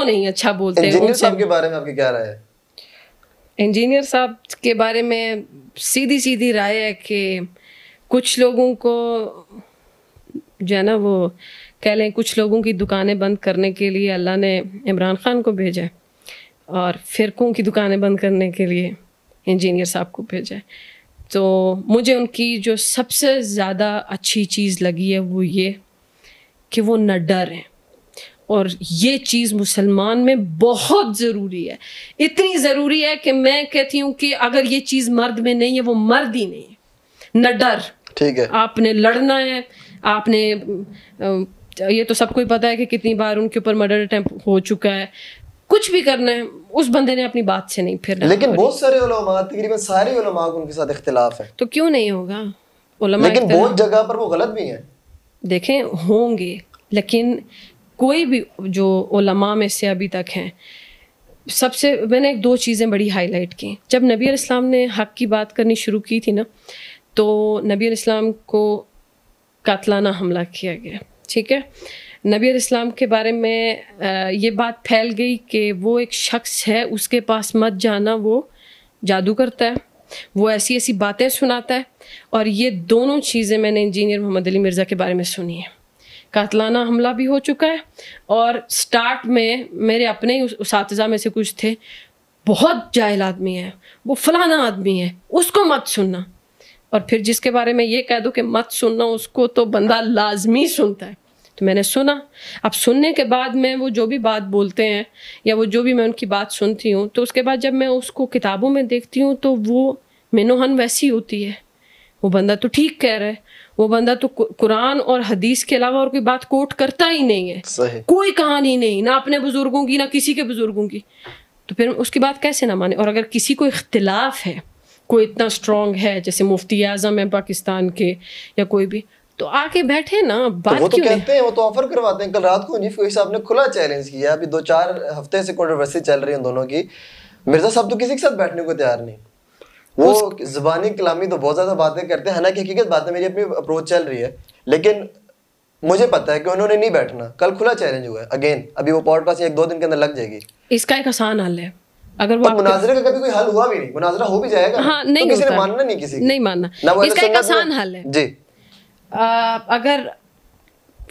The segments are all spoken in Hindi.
वो नहीं अच्छा बोलते इंजीनियर साहब के बारे में आपकी क्या राय है इंजीनियर साहब के बारे में सीधी सीधी राय है कि कुछ लोगों को जो है ना वो कह लें कुछ लोगों की दुकानें बंद करने के लिए अल्लाह ने इमरान खान को भेजा है और फिरकों की दुकानें बंद करने के लिए इंजीनियर साहब को भेजा है तो मुझे उनकी जो सबसे ज़्यादा अच्छी चीज़ लगी है वो ये कि वो न डर हैं और ये चीज़ मुसलमान में बहुत ज़रूरी है इतनी ज़रूरी है कि मैं कहती हूँ कि अगर ये चीज़ मर्द में नहीं है वो मर्द ही नहीं है न डर ठीक है आपने लड़ना है आपने ये तो सबको ही पता है कि कितनी बार उनके ऊपर मर्डर अटैम्प हो चुका है कुछ भी करना है उस बंदे ने अपनी बात से नहीं फिर लेकिन बहुत सारे तकरीबन सारे उनके साथ इख्तलाफ है तो क्यों नहीं होगा लेकिन बहुत जगह पर वो गलत भी है देखें होंगे लेकिन कोई भी जो ओलमा में से अभी तक हैं सबसे मैंने एक दो चीज़ें बड़ी हाईलाइट की जब नबी इस्लाम ने हक की बात करनी शुरू की थी ना तो नबी इस्लाम को कातलाना हमला किया गया ठीक है नबी इस्लाम के बारे में ये बात फैल गई कि वो एक शख्स है उसके पास मत जाना वो जादू करता है वो ऐसी ऐसी बातें सुनाता है और ये दोनों चीज़ें मैंने इंजीनियर मोहम्मद अली मिर्ज़ा के बारे में सुनी है कातलाना हमला भी हो चुका है और स्टार्ट में मेरे अपने ही उस में से कुछ थे बहुत जाहिल आदमी है वो फलाना आदमी है उसको मत सुनना और फिर जिसके बारे में ये कह दो कि मत सुनना उसको तो बंदा लाजमी सुनता है तो मैंने सुना अब सुनने के बाद मैं वो जो भी बात बोलते हैं या वो जो भी मैं उनकी बात सुनती हूँ तो उसके बाद जब मैं उसको किताबों में देखती हूँ तो वो मेनोहन वैसी होती है वो बंदा तो ठीक कह रहा है वो बंदा तो कुरान और हदीस के अलावा और कोई बात कोट करता ही नहीं है कोई कहानी नहीं ना अपने बुजुर्गों की ना किसी के बुजुर्गों की तो फिर उसकी बात कैसे ना माने और अगर किसी को इख्तलाफ है कोई इतना स्ट्रॉन्ग है जैसे मुफ्ती आजम है पाकिस्तान के या कोई भी तो आके बैठे ना तो बात तो वो तो कहते हैं वो तो ऑफर करवाते हैं कल रात को कोई साहब ने खुला चैलेंज किया अभी दो चार हफ्ते से कॉन्ट्रोवर्सी चल रही है दोनों की मिर्जा साहब तो किसी के साथ बैठने को तैयार नहीं वो जबानी कलामी तो बहुत ज़्यादा बातें करते हैं हालांकि हकीकत बातें मेरी अपनी अप्रोच चल रही है लेकिन मुझे पता है कि उन्होंने नहीं बैठना कल खुला चैलेंज हुआ है अगेन अभी वो पॉडकास्ट एक दो दिन के अंदर लग जाएगी इसका एक आसान हल है अगर वो तो मुनाजरे का कभी कोई हल हुआ भी नहीं मुनाजरा हो भी जाएगा हाँ, तो नहीं तो किसी ने मानना नहीं किसी नहीं मानना इसका एक आसान हल है जी अगर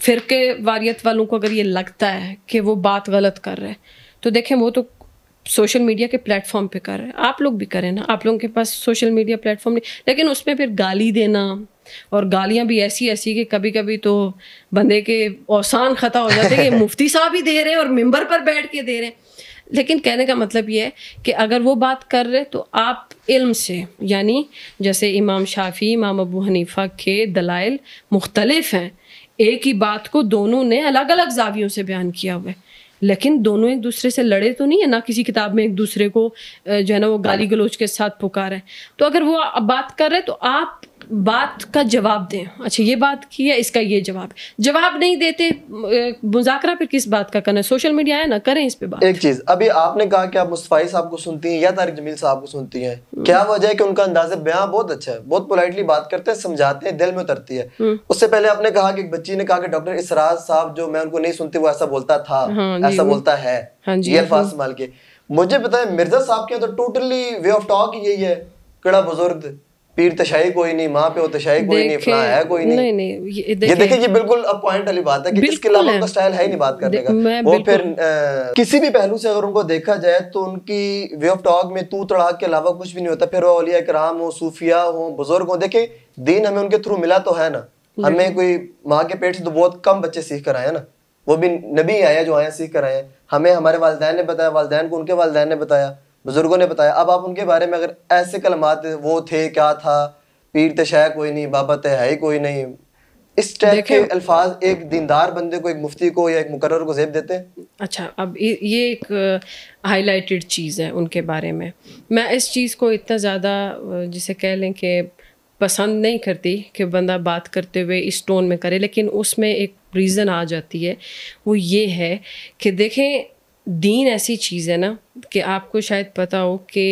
फिर के वारियत वालों को अगर ये लगता है कि वो बात गलत कर रहे हैं तो देखें वो तो सोशल मीडिया के प्लेटफॉर्म पे कर रहे हैं आप लोग भी करें ना आप लोगों के पास सोशल मीडिया प्लेटफॉर्म नहीं लेकिन उसमें फिर गाली देना और गालियां भी ऐसी ऐसी कि कभी कभी तो बंदे के औसान ख़ता हो जाते हैं कि मुफ्ती साहब ही दे रहे हैं और मेम्बर पर बैठ के दे रहे हैं लेकिन कहने का मतलब ये है कि अगर वो बात कर रहे तो आप इल्म से यानी जैसे इमाम शाफी इमाम अबू हनीफा के दलाइल मुख्तलिफ़ हैं एक ही बात को दोनों ने अलग अलग जावियों से बयान किया हुआ है लेकिन दोनों एक दूसरे से लड़े तो नहीं है ना किसी किताब में एक दूसरे को जो है ना वो गाली हाँ। गलोच के साथ पुकार है तो अगर वो बात कर रहे हैं तो आप बात का जवाब दें अच्छा ये बात की है इसका ये जवाब जवाब नहीं देते मुजाकरा पे किस बात का करना सोशल मीडिया है ना करें इस पे बात एक चीज अभी आपने कहा कि आप मुस्तफ़ाई साहब को सुनती हैं या तारिक जमील साहब को सुनती हैं हम्म। क्या वजह है कि उनका अंदाज बयान बहुत अच्छा है बहुत पोलाइटली बात करते हैं समझाते हैं दिल में उतरती है हम्म। उससे पहले आपने कहा कि एक बच्ची ने कहा कि डॉक्टर इसराज साहब जो मैं उनको नहीं सुनती वो ऐसा बोलता था हाँ ऐसा बोलता है हाँ ये अल्फाज हाँ। इस्तेमाल के मुझे बताया मिर्जा साहब के तो टोटली वे ऑफ टॉक यही है कड़ा बुजुर्ग पीर तशाही कोई नहीं माँ पे तशाही कोई नहीं फला है कोई नहीं नहीं, नहीं ये देखें ये, देखे, ये बिल्कुल अब पॉइंट वाली बात है कि किसके लाभ उनका स्टाइल है ही नहीं बात करने का वो फिर आ, किसी भी पहलू से अगर उनको देखा जाए तो उनकी वे ऑफ टॉक में तू तड़ाक के अलावा कुछ भी नहीं होता फिर वो अलिया कराम हो सूफिया हो बुजुर्ग हो देखे दीन हमें उनके थ्रू मिला तो है ना हमें कोई माँ के पेट से तो बहुत कम बच्चे सीख कर आए ना वो भी नबी आया जो आया सीख कर आए हमें हमारे वालदेन ने बताया वालदेन को उनके वालदेन ने बताया बुज़ुर्गों ने बताया अब आप उनके बारे में अगर ऐसे कलमात वो थे क्या था पीर तशा तो कोई नहीं बाबा तह तो है कोई नहीं इस टाइप के अल्फाज एक दीनदार बंदे को एक मुफ्ती को या एक मुकर्र को जेब देते हैं अच्छा अब ये एक हाईलाइटेड चीज़ है उनके बारे में मैं इस चीज़ को इतना ज़्यादा जिसे कह लें कि पसंद नहीं करती कि बंदा बात करते हुए इस टोन में करे लेकिन उसमें एक रीज़न आ जाती है वो ये है कि देखें दीन ऐसी चीज़ है ना कि आपको शायद पता हो कि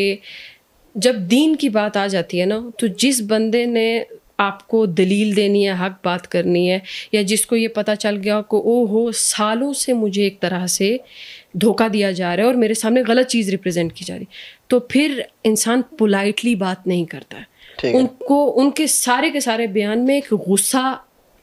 जब दीन की बात आ जाती है ना तो जिस बंदे ने आपको दलील देनी है हक बात करनी है या जिसको ये पता चल गया को ओ हो सालों से मुझे एक तरह से धोखा दिया जा रहा है और मेरे सामने गलत चीज़ रिप्रेजेंट की जा रही तो फिर इंसान पोलाइटली बात नहीं करता है उनको उनके सारे के सारे बयान में एक गुस्सा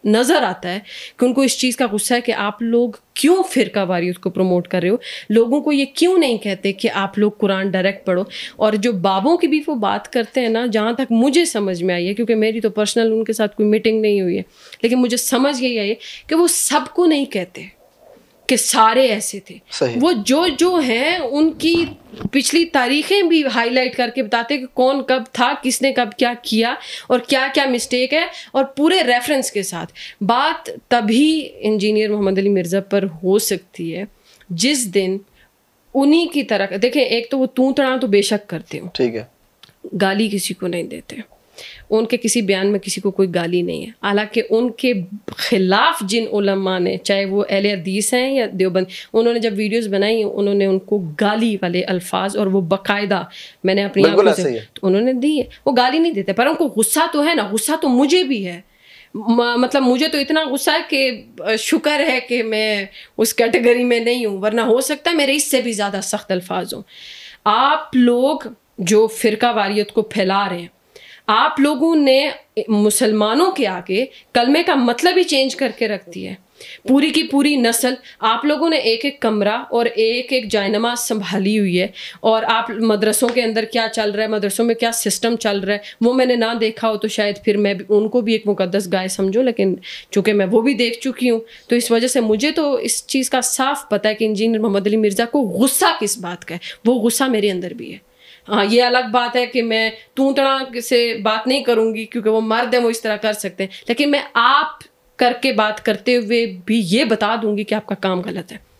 नज़र आता है कि उनको इस चीज़ का गुस्सा है कि आप लोग क्यों फिरका वारी उसको प्रमोट कर रहे हो लोगों को ये क्यों नहीं कहते कि आप लोग कुरान डायरेक्ट पढ़ो और जो बाबों की भी वो बात करते हैं ना जहाँ तक मुझे समझ में आई है क्योंकि मेरी तो पर्सनल उनके साथ कोई मीटिंग नहीं हुई है लेकिन मुझे समझ यही आई है कि वो सबको नहीं कहते के सारे ऐसे थे वो जो जो हैं उनकी पिछली तारीखें भी हाईलाइट करके बताते कि कौन कब था किसने कब क्या किया और क्या क्या मिस्टेक है और पूरे रेफरेंस के साथ बात तभी इंजीनियर मोहम्मद अली मिर्ज़ा पर हो सकती है जिस दिन उन्हीं की तरह देखें एक तो वो तू तड़ा तो बेशक करते हो ठीक है गाली किसी को नहीं देते उनके किसी बयान में किसी को कोई गाली नहीं है हालांकि उनके खिलाफ जिन उलमा ने चाहे वो अहल हदीस हैं या देवबंद उन्होंने जब वीडियोस बनाई उन्होंने उनको गाली वाले अल्फाज और वो बाकायदा मैंने अपनी आंखों से तो उन्होंने दी है वो गाली नहीं देते पर उनको गुस्सा तो है ना गुस्सा तो मुझे भी है मतलब मुझे तो इतना गुस्सा है कि शुक्र है कि मैं उस कैटेगरी में नहीं हूँ वरना हो सकता है मेरे इससे भी ज़्यादा सख्त अल्फाज हों आप लोग जो फ़िरका वारियत को फैला रहे हैं आप लोगों ने मुसलमानों के आगे कलमे का मतलब ही चेंज करके रख दिया है पूरी की पूरी नस्ल आप लोगों ने एक एक कमरा और एक एक जायनमा संभाली हुई है और आप मदरसों के अंदर क्या चल रहा है मदरसों में क्या सिस्टम चल रहा है वो मैंने ना देखा हो तो शायद फिर मैं भी उनको भी एक मुकदस गाय समझूँ लेकिन चूँकि मैं वो भी देख चुकी हूँ तो इस वजह से मुझे तो इस चीज़ का साफ पता है कि इंजीनियर मोहम्मद अली मिर्ज़ा को गुस्सा किस बात का है वो गुस्सा मेरे अंदर भी है हाँ ये अलग बात है कि मैं तूतड़ा से बात नहीं करूंगी क्योंकि वो मर्द है वो इस तरह कर सकते हैं लेकिन मैं आप करके बात करते हुए भी ये बता दूंगी कि आपका काम गलत है